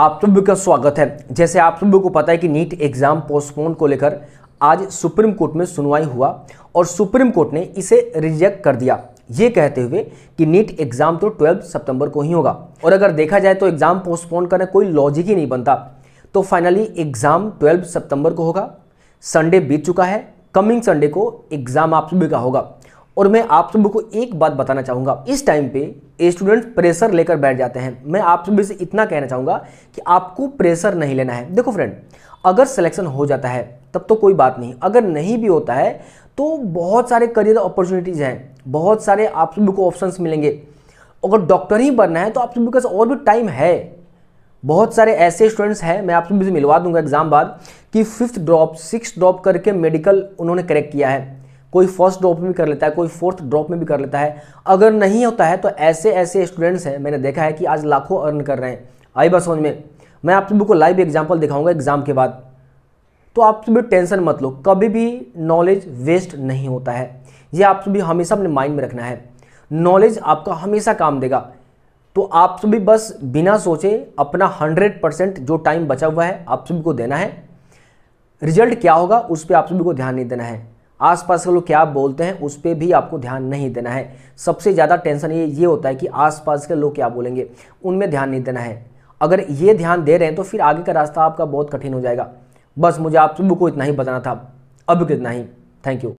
आप सभी का स्वागत है जैसे आप सभी को पता है कि नीट एग्ज़ाम पोस्टपोन को लेकर आज सुप्रीम कोर्ट में सुनवाई हुआ और सुप्रीम कोर्ट ने इसे रिजेक्ट कर दिया ये कहते हुए कि नीट एग्ज़ाम तो 12 सितंबर को ही होगा और अगर देखा जाए तो एग्ज़ाम पोस्टपोन करने कोई लॉजिक ही नहीं बनता तो फाइनली एग्ज़ाम 12 सितंबर को होगा संडे बीत चुका है कमिंग संडे को एग्ज़ाम आप सभी का होगा और मैं आप सभी को एक बात बताना चाहूंगा इस टाइम पे स्टूडेंट प्रेशर लेकर बैठ जाते हैं मैं आप सभी से इतना कहना चाहूँगा कि आपको प्रेशर नहीं लेना है देखो फ्रेंड अगर सिलेक्शन हो जाता है तब तो कोई बात नहीं अगर नहीं भी होता है तो बहुत सारे करियर अपॉर्चुनिटीज़ हैं बहुत सारे आप सभी को ऑप्शंस मिलेंगे अगर डॉक्टर ही बनना है तो आप सभी के और भी टाइम है बहुत सारे ऐसे स्टूडेंट्स हैं मैं आप सभी से मिलवा दूंगा एग्ज़ाम बाद कि फिफ्थ ड्रॉप सिक्स ड्रॉप करके मेडिकल उन्होंने करेक्ट किया है कोई फर्स्ट ड्रॉप में भी कर लेता है कोई फोर्थ ड्रॉप में भी कर लेता है अगर नहीं होता है तो ऐसे ऐसे स्टूडेंट्स हैं मैंने देखा है कि आज लाखों अर्न कर रहे हैं आई बस समझ में मैं आप सभी को लाइव एग्जाम्पल दिखाऊंगा एग्जाम के बाद तो आप सभी टेंशन मत लो कभी भी नॉलेज वेस्ट नहीं होता है ये आप सभी हमेशा अपने माइंड में रखना है नॉलेज आपका हमेशा काम देगा तो आप सभी बस बिना सोचे अपना हंड्रेड परसेंट जो टाइम बचा हुआ है आप सभी को देना है रिजल्ट क्या होगा उस पर आप सभी को ध्यान नहीं देना है आसपास के लोग क्या बोलते हैं उस पर भी आपको ध्यान नहीं देना है सबसे ज़्यादा टेंशन ये ये होता है कि आसपास के लोग क्या बोलेंगे उनमें ध्यान नहीं देना है अगर ये ध्यान दे रहे हैं तो फिर आगे का रास्ता आपका बहुत कठिन हो जाएगा बस मुझे आप सबको इतना ही बताना था अब कितना ही थैंक यू